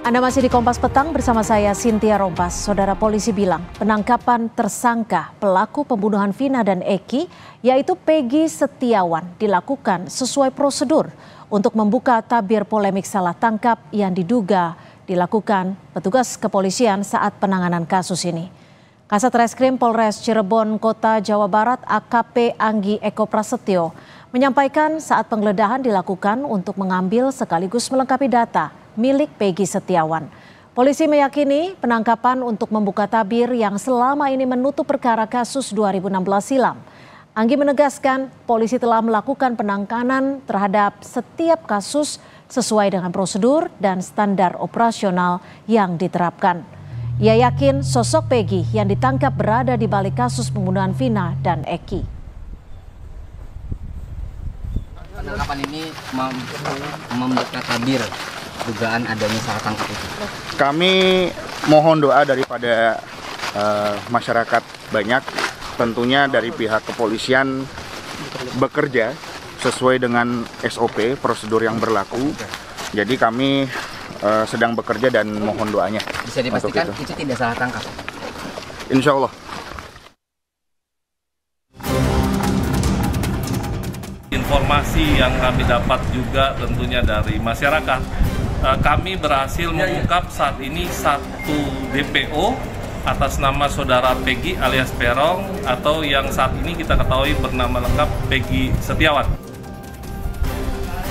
Anda masih di Kompas Petang bersama saya Sintia Rompas. Saudara polisi bilang penangkapan tersangka pelaku pembunuhan Vina dan Eki yaitu Peggy Setiawan dilakukan sesuai prosedur untuk membuka tabir polemik salah tangkap yang diduga dilakukan petugas kepolisian saat penanganan kasus ini. Kasat Reskrim Polres Cirebon Kota Jawa Barat AKP Anggi Eko Prasetyo menyampaikan saat penggeledahan dilakukan untuk mengambil sekaligus melengkapi data milik Peggy Setiawan. Polisi meyakini penangkapan untuk membuka tabir yang selama ini menutup perkara kasus 2016 silam. Anggi menegaskan polisi telah melakukan penangkanan terhadap setiap kasus sesuai dengan prosedur dan standar operasional yang diterapkan. Ia yakin sosok Peggy yang ditangkap berada di balik kasus pembunuhan Vina dan Eki. Penangkapan ini membuka tabir dugaan adanya salah tangkap itu. Kami mohon doa daripada uh, masyarakat banyak, tentunya dari pihak kepolisian bekerja sesuai dengan SOP prosedur yang berlaku. Jadi kami uh, sedang bekerja dan mohon doanya. Bisa dipastikan itu. itu tidak salah tangkap. Insya Allah. Informasi yang kami dapat juga tentunya dari masyarakat, eh, kami berhasil mengungkap saat ini satu DPO atas nama saudara Peggy alias Perong atau yang saat ini kita ketahui bernama lengkap Peggy Setiawan.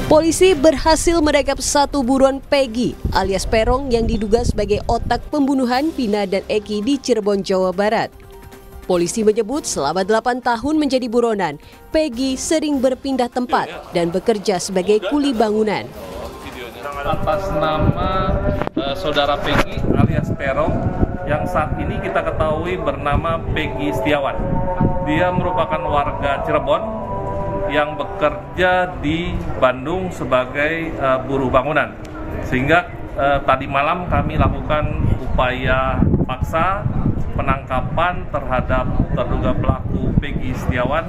Polisi berhasil menangkap satu buruan Peggy alias Perong yang diduga sebagai otak pembunuhan Pina dan Eki di Cirebon, Jawa Barat. Polisi menyebut selama 8 tahun menjadi buronan, Peggy sering berpindah tempat dan bekerja sebagai kuli bangunan. Atas nama uh, saudara Peggy alias Perong yang saat ini kita ketahui bernama Peggy Setiawan. Dia merupakan warga Cirebon yang bekerja di Bandung sebagai uh, buruh bangunan. Sehingga uh, tadi malam kami lakukan upaya paksa penangkapan terhadap terduga pelaku Peggy Setiawan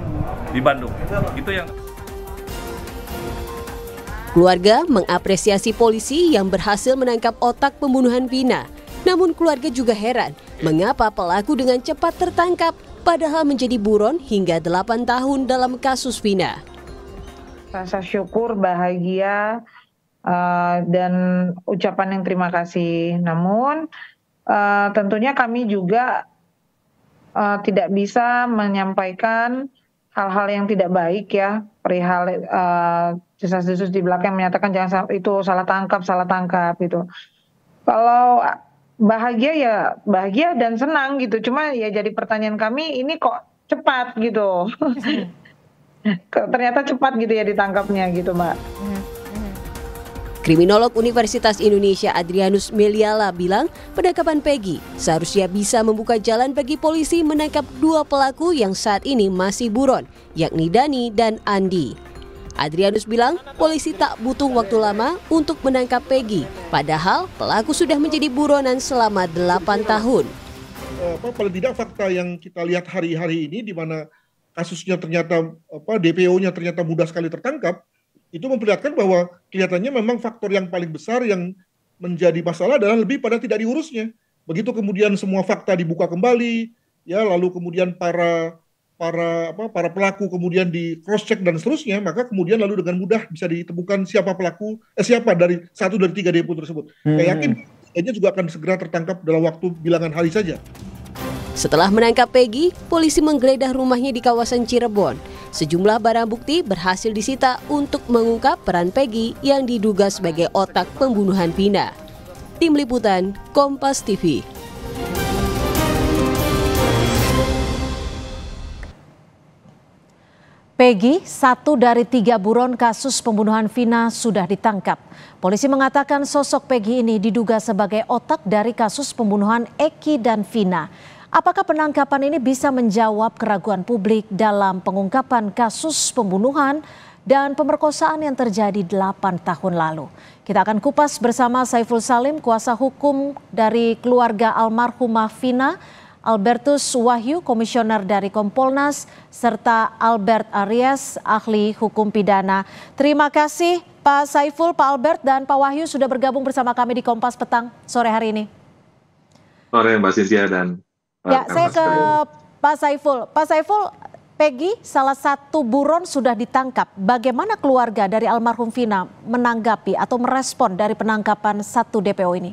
di Bandung. Itu yang Keluarga mengapresiasi polisi yang berhasil menangkap otak pembunuhan Vina. Namun keluarga juga heran mengapa pelaku dengan cepat tertangkap padahal menjadi buron hingga 8 tahun dalam kasus Vina. Rasa syukur, bahagia, uh, dan ucapan yang terima kasih. Namun uh, tentunya kami juga uh, tidak bisa menyampaikan hal-hal yang tidak baik ya perihal uh, desas-desus di belakang menyatakan jangan itu salah tangkap salah tangkap itu kalau bahagia ya bahagia dan senang gitu. Cuma ya jadi pertanyaan kami ini kok cepat gitu. Ternyata cepat gitu ya ditangkapnya gitu, Mbak. Kriminolog Universitas Indonesia Adrianus Meliala bilang, penangkapan Peggy seharusnya bisa membuka jalan bagi polisi menangkap dua pelaku yang saat ini masih buron, yakni Dani dan Andi. Adrianus bilang polisi tak butuh waktu lama untuk menangkap Peggy, padahal pelaku sudah menjadi buronan selama 8 tahun. Eh, apa, paling tidak fakta yang kita lihat hari-hari ini di mana kasusnya ternyata apa DPO-nya ternyata mudah sekali tertangkap, itu memperlihatkan bahwa kelihatannya memang faktor yang paling besar yang menjadi masalah adalah lebih pada tidak diurusnya. Begitu kemudian semua fakta dibuka kembali, ya lalu kemudian para para apa para pelaku kemudian di cross check dan seterusnya maka kemudian lalu dengan mudah bisa ditemukan siapa pelaku eh, siapa dari satu dari tiga depo tersebut hmm. saya yakin ini juga akan segera tertangkap dalam waktu bilangan hari saja setelah menangkap Peggy polisi menggeledah rumahnya di kawasan Cirebon sejumlah barang bukti berhasil disita untuk mengungkap peran Peggy yang diduga sebagai otak pembunuhan Pina tim liputan Kompas TV Pegi, satu dari tiga buron kasus pembunuhan Vina sudah ditangkap. Polisi mengatakan sosok Pegi ini diduga sebagai otak dari kasus pembunuhan Eki dan Vina. Apakah penangkapan ini bisa menjawab keraguan publik dalam pengungkapan kasus pembunuhan dan pemerkosaan yang terjadi 8 tahun lalu? Kita akan kupas bersama Saiful Salim, kuasa hukum dari keluarga almarhumah Vina, Albertus Wahyu, komisioner dari Kompolnas, serta Albert Arias, ahli hukum pidana. Terima kasih Pak Saiful, Pak Albert, dan Pak Wahyu sudah bergabung bersama kami di Kompas Petang sore hari ini. Sore Mbak Sintia dan Pak eh, Ya, saya ke Pak Saiful. Pak Saiful, Peggy salah satu buron sudah ditangkap. Bagaimana keluarga dari almarhum Vina menanggapi atau merespon dari penangkapan satu DPO ini?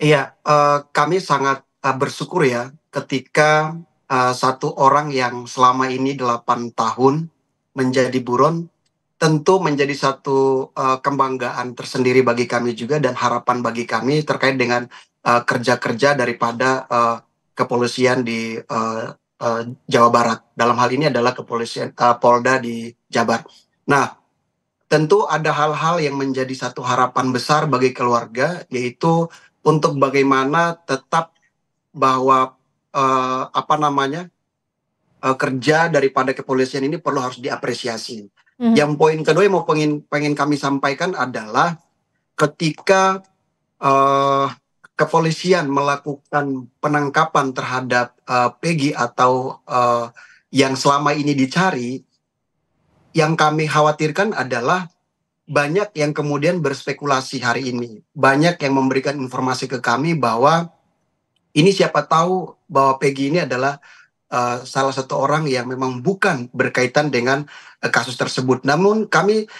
Iya, uh, kami sangat uh, bersyukur ya ketika uh, satu orang yang selama ini 8 tahun menjadi buron tentu menjadi satu uh, kebanggaan tersendiri bagi kami juga dan harapan bagi kami terkait dengan kerja-kerja uh, daripada uh, kepolisian di uh, uh, Jawa Barat. Dalam hal ini adalah kepolisian uh, Polda di Jabar. Nah, tentu ada hal-hal yang menjadi satu harapan besar bagi keluarga yaitu untuk bagaimana tetap bahwa uh, apa namanya uh, kerja daripada kepolisian ini perlu harus diapresiasi. Mm-hmm. Yang poin kedua yang mau pengen pengen kami sampaikan adalah ketika uh, kepolisian melakukan penangkapan terhadap uh, Peggy atau uh, yang selama ini dicari, yang kami khawatirkan adalah banyak yang kemudian berspekulasi hari ini, banyak yang memberikan informasi ke kami bahwa ini siapa tahu bahwa Peggy ini adalah uh, salah satu orang yang memang bukan berkaitan dengan uh, kasus tersebut. Namun kami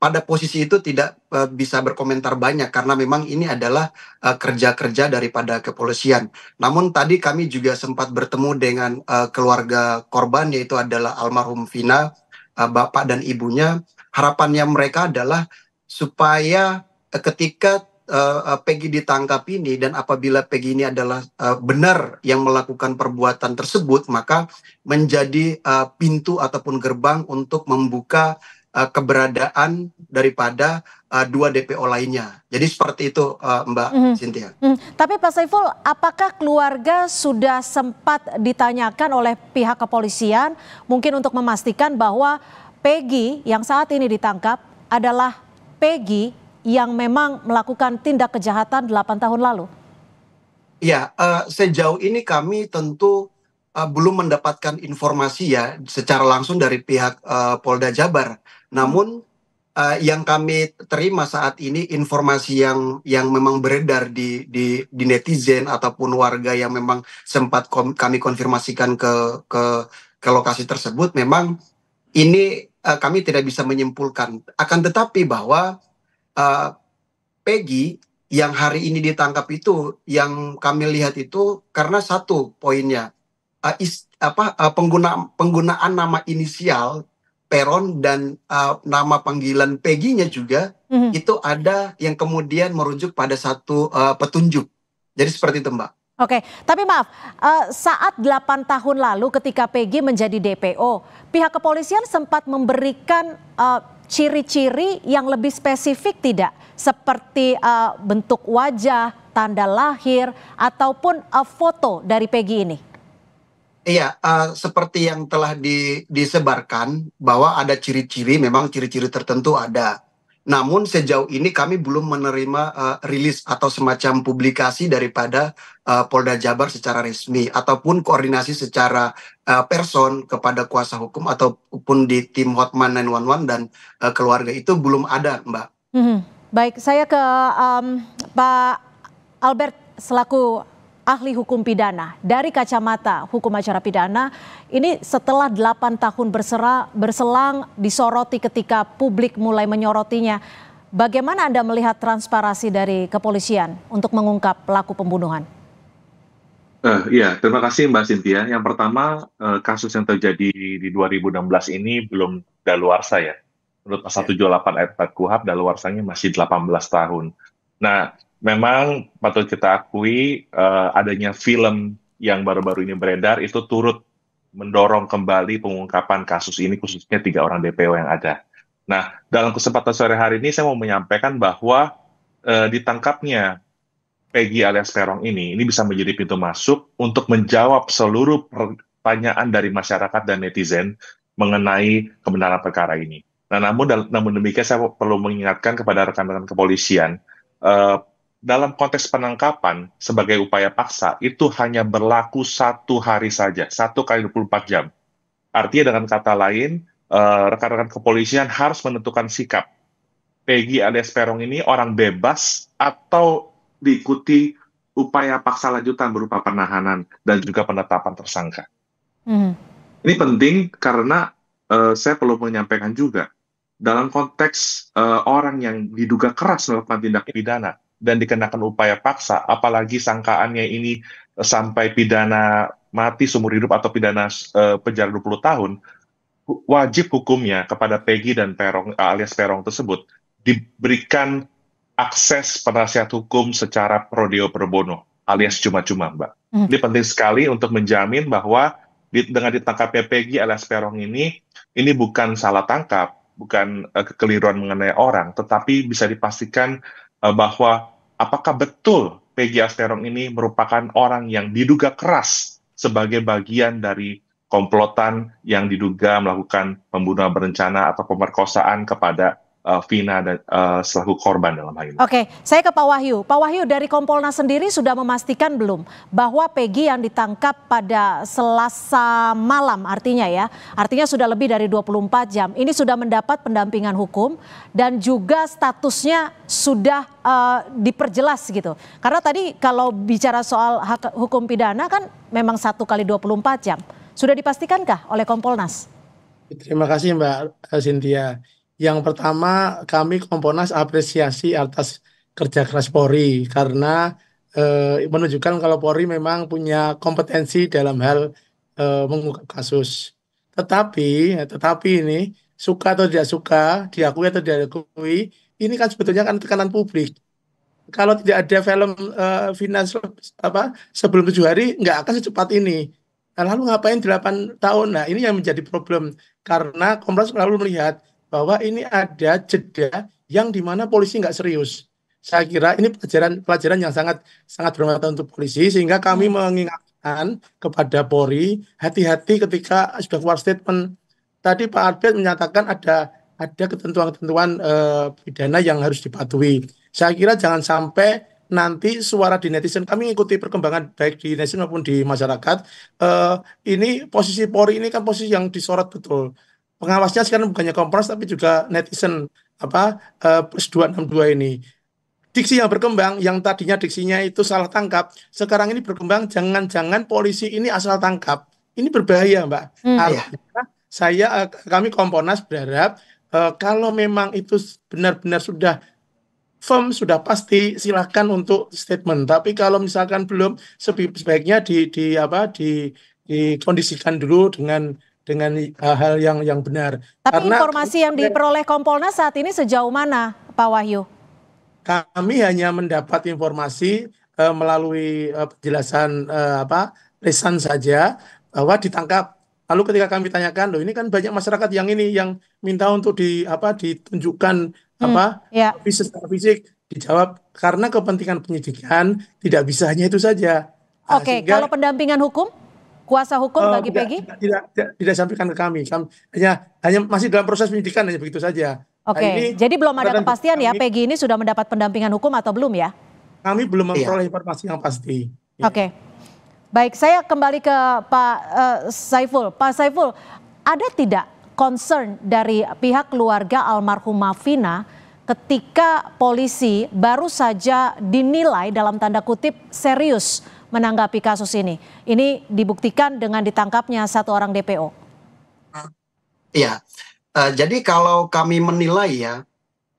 pada posisi itu tidak uh, bisa berkomentar banyak karena memang ini adalah kerja-kerja uh, daripada kepolisian. Namun tadi kami juga sempat bertemu dengan uh, keluarga korban yaitu adalah almarhum Vina, uh, bapak dan ibunya. Harapannya mereka adalah supaya uh, ketika uh, Peggy ditangkap ini dan apabila Peggy ini adalah uh, benar yang melakukan perbuatan tersebut maka menjadi uh, pintu ataupun gerbang untuk membuka uh, keberadaan daripada uh, dua DPO lainnya. Jadi seperti itu uh, Mbak mm -hmm. Cynthia. Mm -hmm. Tapi Pak Saiful, apakah keluarga sudah sempat ditanyakan oleh pihak kepolisian mungkin untuk memastikan bahwa Peggy yang saat ini ditangkap adalah Peggy yang memang melakukan tindak kejahatan 8 tahun lalu? Ya, uh, sejauh ini kami tentu uh, belum mendapatkan informasi ya secara langsung dari pihak uh, Polda Jabar. Namun uh, yang kami terima saat ini informasi yang yang memang beredar di di, di netizen ataupun warga yang memang sempat kom, kami konfirmasikan ke ke ke lokasi tersebut memang ini uh, kami tidak bisa menyimpulkan akan tetapi bahwa uh, Peggy yang hari ini ditangkap itu yang kami lihat itu karena satu poinnya uh, is, apa uh, pengguna penggunaan nama inisial Peron dan uh, nama panggilan Peggy-nya juga mm-hmm. itu ada yang kemudian merujuk pada satu uh, petunjuk. Jadi seperti itu Mbak. Oke, tapi maaf, eh, saat 8 tahun lalu ketika PG menjadi DPO, pihak kepolisian sempat memberikan eh, ciri-ciri yang lebih spesifik tidak? Seperti eh, bentuk wajah, tanda lahir, ataupun foto dari PG ini? Iya, seperti yang telah disebarkan bahwa ada ciri-ciri, memang ciri-ciri tertentu ada namun sejauh ini kami belum menerima uh, rilis atau semacam publikasi daripada uh, Polda Jabar secara resmi ataupun koordinasi secara uh, person kepada kuasa hukum ataupun di tim Hotman 911 dan uh, keluarga itu belum ada, Mbak. Hmm, baik, saya ke um, Pak Albert selaku ahli hukum pidana dari kacamata hukum acara pidana ini setelah 8 tahun bersera, berselang disoroti ketika publik mulai menyorotinya. Bagaimana Anda melihat transparasi dari kepolisian untuk mengungkap pelaku pembunuhan? Uh, ya, terima kasih Mbak Sintia. Yang pertama, uh, kasus yang terjadi di 2016 ini belum daluarsa ya. Menurut pasal iya. 78 ayat 4 KUHAP, daluarsanya masih 18 tahun. Nah, memang patut kita akui uh, adanya film yang baru-baru ini beredar itu turut mendorong kembali pengungkapan kasus ini khususnya tiga orang DPO yang ada. Nah, dalam kesempatan sore hari ini saya mau menyampaikan bahwa uh, ditangkapnya Peggy alias Perong ini ini bisa menjadi pintu masuk untuk menjawab seluruh pertanyaan dari masyarakat dan netizen mengenai kebenaran perkara ini. Nah, namun namun demikian saya perlu mengingatkan kepada rekan-rekan kepolisian uh, dalam konteks penangkapan sebagai upaya paksa itu hanya berlaku satu hari saja, satu kali 24 jam. Artinya dengan kata lain, eh, rekan-rekan uh, kepolisian harus menentukan sikap. Peggy alias Perong ini orang bebas atau diikuti upaya paksa lanjutan berupa penahanan dan juga penetapan tersangka. Hmm. Ini penting karena uh, saya perlu menyampaikan juga dalam konteks uh, orang yang diduga keras melakukan tindak pidana dan dikenakan upaya paksa, apalagi sangkaannya ini eh, sampai pidana mati seumur hidup atau pidana uh, penjara 20 tahun, wajib hukumnya kepada Peggy dan Perong eh, alias Perong tersebut diberikan akses penasihat hukum secara prodeo perbono alias cuma-cuma, Mbak. Hmm. Ini penting sekali untuk menjamin bahwa di, dengan ditangkapnya Peggy alias Perong ini, ini bukan salah tangkap, bukan uh, kekeliruan mengenai orang, tetapi bisa dipastikan Eh, bahwa apakah betul Peggy Asterong ini merupakan orang yang diduga keras sebagai bagian dari komplotan yang diduga melakukan pembunuhan berencana atau pemerkosaan kepada uh, Vina dan uh, selaku korban dalam hal ini. Oke, saya ke Pak Wahyu. Pak Wahyu dari Kompolnas sendiri sudah memastikan belum bahwa Peggy yang ditangkap pada Selasa malam artinya ya, artinya sudah lebih dari 24 jam. Ini sudah mendapat pendampingan hukum dan juga statusnya sudah uh, diperjelas gitu. Karena tadi kalau bicara soal hak hukum pidana kan memang satu kali 24 jam. Sudah dipastikankah oleh Kompolnas? Terima kasih Mbak Cynthia. Yang pertama, kami Komponas apresiasi atas kerja keras Polri karena eh, menunjukkan kalau Polri memang punya kompetensi dalam hal eh, mengungkap kasus. Tetapi, ya, tetapi ini suka atau tidak suka, diakui atau tidak diakui, ini kan sebetulnya kan tekanan publik. Kalau tidak ada film eh, finansial apa sebelum tujuh hari nggak akan secepat ini. Nah, lalu ngapain 8 tahun? Nah, ini yang menjadi problem karena Komnas selalu melihat bahwa ini ada jeda yang dimana polisi nggak serius. Saya kira ini pelajaran pelajaran yang sangat sangat bermanfaat untuk polisi sehingga kami iya. mengingatkan kepada Polri hati-hati ketika sudah keluar statement tadi Pak Arbet menyatakan ada ada ketentuan-ketentuan eh, pidana yang harus dipatuhi. Saya kira jangan sampai nanti suara di netizen kami ikuti perkembangan baik di netizen maupun di masyarakat eh, ini posisi Polri ini kan posisi yang disorot betul pengawasnya sekarang bukannya Kompas tapi juga netizen apa uh, plus 262 ini. Diksi yang berkembang yang tadinya diksinya itu salah tangkap, sekarang ini berkembang jangan-jangan polisi ini asal tangkap. Ini berbahaya, Mbak. Hmm. Artinya saya uh, kami Komponas berharap uh, kalau memang itu benar-benar sudah firm sudah pasti silahkan untuk statement. Tapi kalau misalkan belum sebaiknya di di apa di dikondisikan dulu dengan dengan hal yang yang benar. Tapi Karena informasi yang diperoleh Kompolnas saat ini sejauh mana, Pak Wahyu? Kami hanya mendapat informasi uh, melalui uh, penjelasan uh, apa lisan saja bahwa ditangkap. Lalu ketika kami tanyakan, loh ini kan banyak masyarakat yang ini yang minta untuk di apa ditunjukkan hmm, apa fisik ya. secara fisik dijawab karena kepentingan penyidikan tidak bisa hanya itu saja. Nah, Oke, okay, nah, kalau pendampingan hukum? kuasa hukum oh, bagi Peggy? Tidak, tidak, tidak, tidak sampaikan ke kami. Hanya, hanya masih dalam proses penyidikan hanya begitu saja. Nah, Oke, okay. nah, jadi belum ada kepastian ya Peggy ini sudah mendapat pendampingan hukum atau belum ya? Kami belum iya. memperoleh iya. informasi yang pasti. Ya. Oke. Okay. Baik, saya kembali ke Pak uh, Saiful. Pak Saiful, ada tidak concern dari pihak keluarga almarhum Vina ketika polisi baru saja dinilai dalam tanda kutip serius menanggapi kasus ini? Ini dibuktikan dengan ditangkapnya satu orang DPO. Ya, uh, eh, jadi kalau kami menilai ya,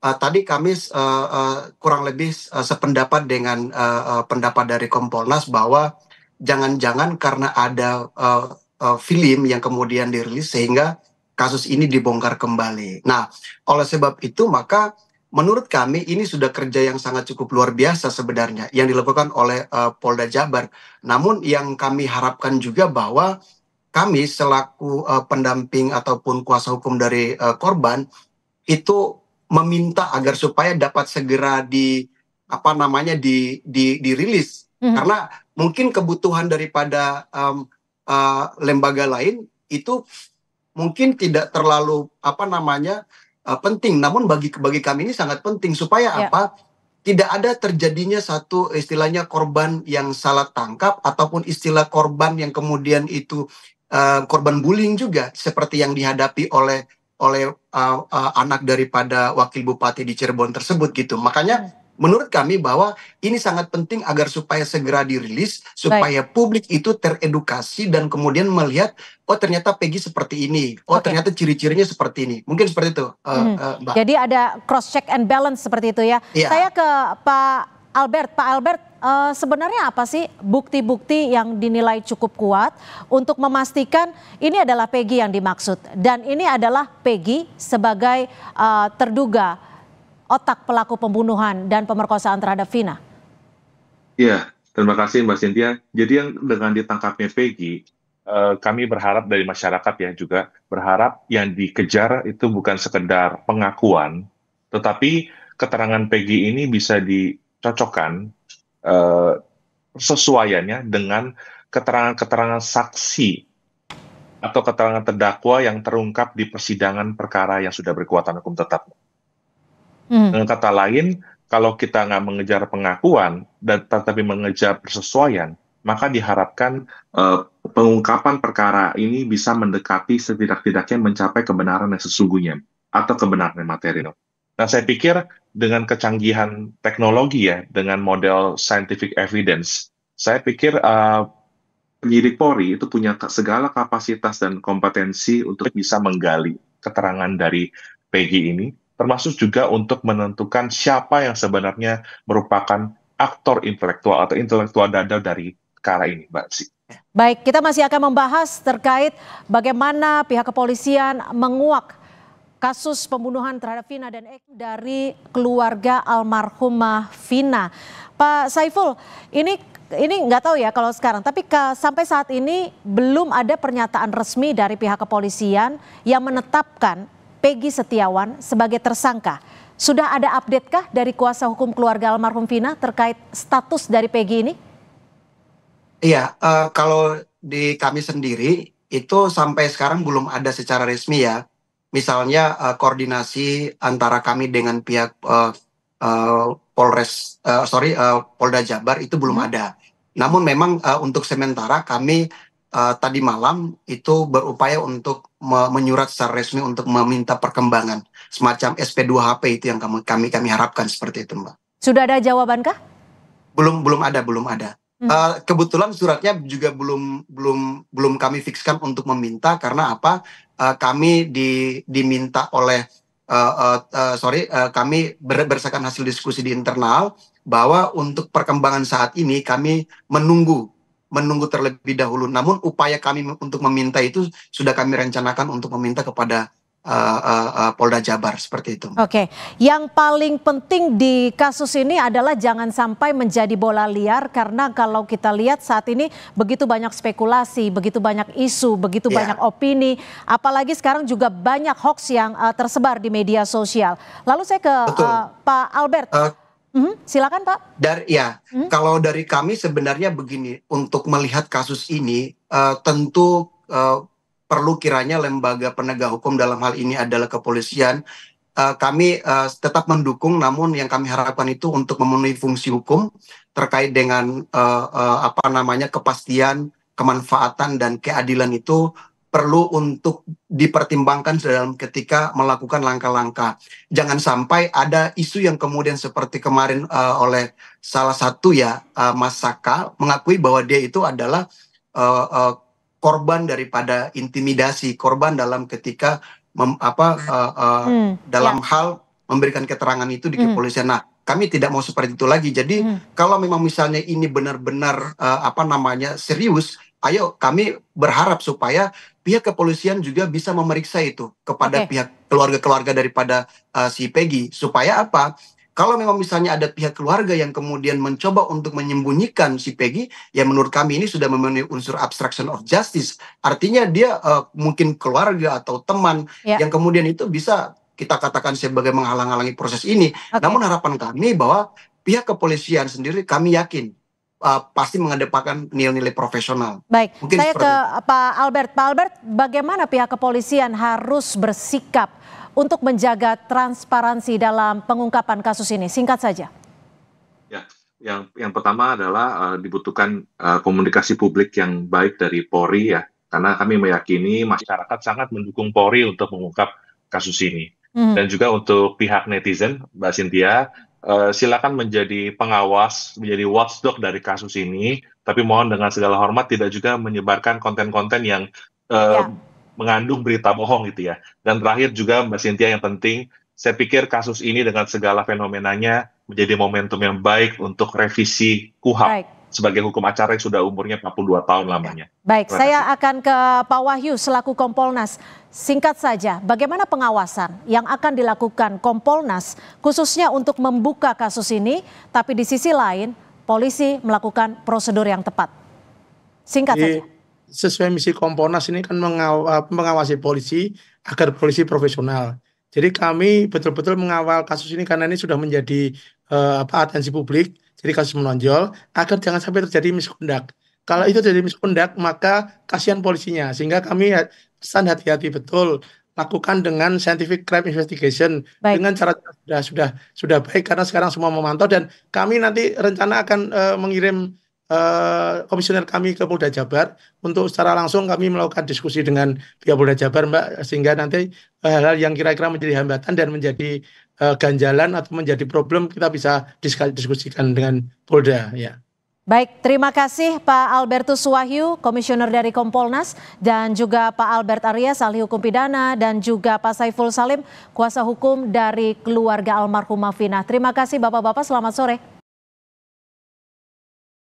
uh, tadi kami uh, uh, kurang lebih uh, sependapat dengan uh, uh, pendapat dari Kompolnas bahwa jangan-jangan karena ada uh, uh, film yang kemudian dirilis sehingga kasus ini dibongkar kembali. Nah, oleh sebab itu maka menurut kami ini sudah kerja yang sangat cukup luar biasa sebenarnya yang dilakukan oleh uh, Polda Jabar. Namun yang kami harapkan juga bahwa kami selaku uh, pendamping ataupun kuasa hukum dari uh, korban itu meminta agar supaya dapat segera di apa namanya di di dirilis mm -hmm. karena mungkin kebutuhan daripada um, uh, lembaga lain itu mungkin tidak terlalu apa namanya Eh, penting namun bagi bagi kami ini sangat penting supaya yeah. apa tidak ada terjadinya satu istilahnya korban yang salah tangkap ataupun istilah korban yang kemudian itu uh, korban bullying juga seperti yang dihadapi oleh oleh uh, uh, anak daripada wakil bupati di Cirebon tersebut gitu makanya hmm menurut kami bahwa ini sangat penting agar supaya segera dirilis supaya Baik. publik itu teredukasi dan kemudian melihat oh ternyata Peggy seperti ini oh okay. ternyata ciri-cirinya seperti ini mungkin seperti itu uh, hmm. uh, Mbak. jadi ada cross check and balance seperti itu ya, ya. saya ke Pak Albert Pak Albert uh, sebenarnya apa sih bukti-bukti yang dinilai cukup kuat untuk memastikan ini adalah Peggy yang dimaksud dan ini adalah Peggy sebagai uh, terduga otak pelaku pembunuhan dan pemerkosaan terhadap Vina? Iya, terima kasih Mbak Cynthia. Jadi yang dengan ditangkapnya Peggy, eh, kami berharap dari masyarakat ya juga berharap yang dikejar itu bukan sekedar pengakuan, tetapi keterangan Peggy ini bisa dicocokkan eh, sesuaiannya dengan keterangan-keterangan saksi atau keterangan terdakwa yang terungkap di persidangan perkara yang sudah berkekuatan hukum tetap. Hmm. Dengan kata lain, kalau kita nggak mengejar pengakuan dan tetapi mengejar persesuaian, maka diharapkan uh, pengungkapan perkara ini bisa mendekati setidak-tidaknya mencapai kebenaran yang sesungguhnya atau kebenaran yang material. Nah, saya pikir dengan kecanggihan teknologi ya, dengan model scientific evidence, saya pikir uh, penyidik Polri itu punya segala kapasitas dan kompetensi untuk bisa menggali keterangan dari PG ini termasuk juga untuk menentukan siapa yang sebenarnya merupakan aktor intelektual atau intelektual dada dari perkara ini, Mbak Si. Baik, kita masih akan membahas terkait bagaimana pihak kepolisian menguak kasus pembunuhan terhadap Vina dan Eki dari keluarga almarhumah Vina. Pak Saiful, ini ini nggak tahu ya kalau sekarang, tapi ke, sampai saat ini belum ada pernyataan resmi dari pihak kepolisian yang menetapkan Pegi Setiawan sebagai tersangka. Sudah ada updatekah dari kuasa hukum keluarga almarhum Vina terkait status dari Pegi ini? Iya, uh, kalau di kami sendiri itu sampai sekarang belum ada secara resmi ya. Misalnya uh, koordinasi antara kami dengan pihak uh, uh, Polres, uh, sorry uh, Polda Jabar itu belum hmm. ada. Namun memang uh, untuk sementara kami uh, tadi malam itu berupaya untuk me menyurat secara resmi untuk meminta perkembangan semacam SP2HP itu yang kami kami, kami harapkan seperti itu, Mbak. Sudah ada jawabankah? Belum belum ada, belum ada. Hmm. Uh, kebetulan suratnya juga belum belum belum kami fixkan untuk meminta karena apa? Uh, kami di, diminta oleh uh, uh, uh, sorry uh, kami ber, berdasarkan hasil diskusi di internal bahwa untuk perkembangan saat ini kami menunggu menunggu terlebih dahulu. Namun upaya kami untuk meminta itu sudah kami rencanakan untuk meminta kepada uh, uh, uh, Polda Jabar seperti itu. Oke, okay. yang paling penting di kasus ini adalah jangan sampai menjadi bola liar karena kalau kita lihat saat ini begitu banyak spekulasi, begitu banyak isu, begitu yeah. banyak opini, apalagi sekarang juga banyak hoax yang uh, tersebar di media sosial. Lalu saya ke uh, Pak Albert. Uh, Mm-hmm. Silakan Pak. Dar ya, mm-hmm. kalau dari kami sebenarnya begini, untuk melihat kasus ini uh, tentu uh, perlu kiranya lembaga penegak hukum dalam hal ini adalah kepolisian. Eh, kami uh, tetap mendukung, namun yang kami harapkan itu untuk memenuhi fungsi hukum terkait dengan uh, uh, apa namanya kepastian, kemanfaatan dan keadilan itu perlu untuk dipertimbangkan dalam ketika melakukan langkah-langkah. Jangan sampai ada isu yang kemudian seperti kemarin uh, oleh salah satu ya uh, Mas Saka mengakui bahwa dia itu adalah uh, uh, korban daripada intimidasi, korban dalam ketika mem, apa uh, uh, hmm, ya. dalam ya. hal memberikan keterangan itu di hmm. kepolisian. Nah, kami tidak mau seperti itu lagi. Jadi hmm. kalau memang misalnya ini benar-benar uh, apa namanya serius ayo kami berharap supaya pihak kepolisian juga bisa memeriksa itu kepada okay. pihak keluarga-keluarga daripada uh, si Peggy supaya apa? Kalau memang misalnya ada pihak keluarga yang kemudian mencoba untuk menyembunyikan si Peggy, ya menurut kami ini sudah memenuhi unsur abstraction of justice. Artinya dia uh, mungkin keluarga atau teman yeah. yang kemudian itu bisa kita katakan sebagai menghalang-halangi proses ini. Okay. Namun harapan kami bahwa pihak kepolisian sendiri kami yakin uh, pasti mengedepankan nilai-nilai profesional. Baik, Mungkin saya ke itu. Pak Albert. Pak Albert, bagaimana pihak kepolisian harus bersikap untuk menjaga transparansi dalam pengungkapan kasus ini? Singkat saja. Ya, yang yang pertama adalah uh, dibutuhkan uh, komunikasi publik yang baik dari Polri ya, karena kami meyakini masyarakat sangat mendukung Polri untuk mengungkap kasus ini. Hmm. Dan juga untuk pihak netizen, Mbak Cynthia, Eh, silakan menjadi pengawas, menjadi watchdog dari kasus ini, tapi mohon dengan segala hormat tidak juga menyebarkan konten-konten yang uh, ya. mengandung berita bohong gitu ya. Dan terakhir juga Mbak Cynthia yang penting, saya pikir kasus ini dengan segala fenomenanya menjadi momentum yang baik untuk revisi KUHAP. Baik sebagai hukum acara yang sudah umurnya 42 tahun iya. lamanya. Baik, saya akan ke Pak Wahyu selaku Kompolnas. Singkat saja, bagaimana pengawasan yang akan dilakukan Kompolnas khususnya untuk membuka kasus ini, tapi di sisi lain polisi melakukan prosedur yang tepat? Singkat saja. Sesuai misi Kompolnas ini kan eh, mengawasi polisi agar polisi profesional. Jadi kami betul-betul mengawal kasus ini karena ini sudah menjadi uh, apa atensi publik jadi kasus menonjol agar jangan sampai terjadi miskundak. Kalau itu terjadi miskundak maka kasihan polisinya. Sehingga kami pesan hati-hati betul lakukan dengan scientific crime investigation baik. dengan cara sudah sudah sudah baik karena sekarang semua memantau dan kami nanti rencana akan uh, mengirim uh, komisioner kami ke Polda Jabar untuk secara langsung kami melakukan diskusi dengan pihak Polda Jabar Mbak sehingga nanti e, hal-hal yang kira-kira menjadi hambatan dan menjadi Eh, ganjalan atau menjadi problem kita bisa diskusikan dengan Polda ya. Baik, terima kasih Pak Albertus Wahyu, Komisioner dari Kompolnas, dan juga Pak Albert Arias, ahli hukum pidana, dan juga Pak Saiful Salim, kuasa hukum dari keluarga almarhumah Fina. Terima kasih Bapak-Bapak, selamat sore.